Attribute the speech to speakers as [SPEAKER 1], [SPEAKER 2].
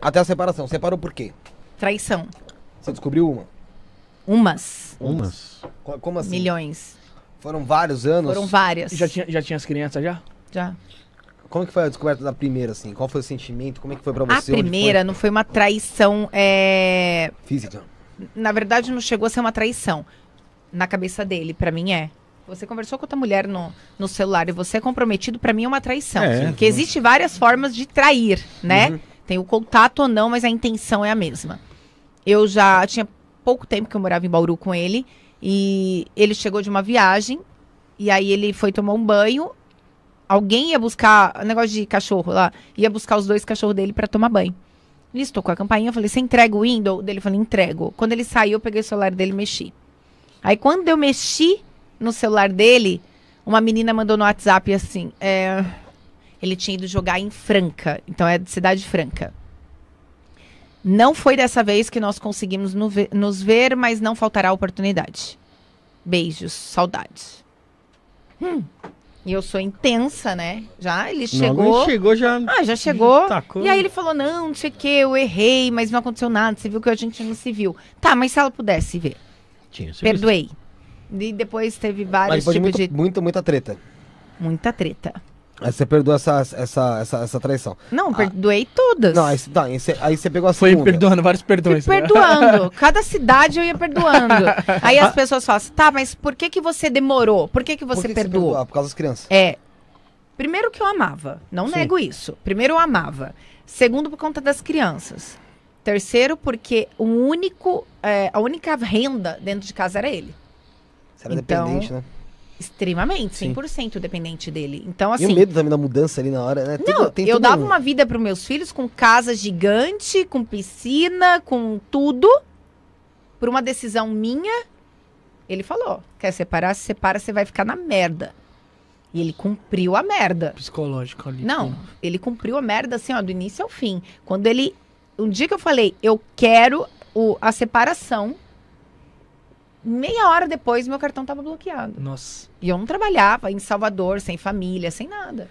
[SPEAKER 1] Até a separação. Separou por quê? Traição. Você descobriu uma? Umas. Umas? Como assim? Milhões. Foram vários anos? Foram várias. Já tinha, já tinha as crianças já? Já. Como que foi a descoberta da primeira, assim? Qual foi o sentimento? Como é que foi pra você? A primeira foi? não foi uma traição... É... Física? Na verdade, não chegou a ser uma traição. Na cabeça dele, para mim é. Você conversou com outra mulher no, no celular e você é comprometido, para mim é uma traição. É, Porque existe várias formas de trair, né? Uhum. Tem o contato ou não, mas a intenção é a mesma. Eu já tinha pouco tempo que eu morava em Bauru com ele e ele chegou de uma viagem e aí ele foi tomar um banho. Alguém ia buscar, negócio de cachorro lá, ia buscar os dois cachorros dele para tomar banho. Isso, tocou a campainha, eu falei, você entrega o Windows? Ele falou, entrego. Quando ele saiu, eu peguei o celular dele e mexi. Aí quando eu mexi no celular dele, uma menina mandou no WhatsApp assim, é, ele tinha ido jogar em Franca, então é de Cidade Franca. Não foi dessa vez que nós conseguimos no nos ver, mas não faltará oportunidade. Beijos, saudades. Hum. E eu sou intensa, né? Já ele chegou. Não, chegou já. Ah, já chegou. Tacou. E aí ele falou: não, não sei o que, eu errei, mas não aconteceu nada. Você viu que a gente não se viu. Tá, mas se ela pudesse ver. Tinha Perdoei. E depois teve vários tipos de. Muita, muita treta. Muita treta. Aí você perdoa essa, essa, essa, essa traição. Não, ah. perdoei ah. todas. Não, aí, tá, aí, você, aí você pegou a segunda. Foi perdoando vários perdões. Fui né? perdoando. Cada cidade eu ia perdoando. aí as ah. pessoas falam assim, tá, mas por que, que você demorou? Por que, que você por que perdoou? Que você ah, por causa das crianças. É. Primeiro que eu amava. Não Sim. nego isso. Primeiro eu amava. Segundo, por conta das crianças. Terceiro, porque o único, é, a única renda dentro de casa era ele.
[SPEAKER 2] Você era então, dependente, né?
[SPEAKER 1] Extremamente, 100% Sim. dependente dele. Então, assim. E o assim, medo também da mudança ali na hora, né? Não, eu dava um... uma vida para os meus filhos com casa gigante, com piscina, com tudo, por uma decisão minha. Ele falou: quer separar? Se separa, você vai ficar na merda. E ele cumpriu a merda. Psicológico ali. Não, ele cumpriu a merda, assim, ó, do início ao fim. Quando ele. Um dia que eu falei, eu quero o, a separação Meia hora depois, meu cartão estava bloqueado. Nossa. E eu não trabalhava em Salvador, sem família, sem nada.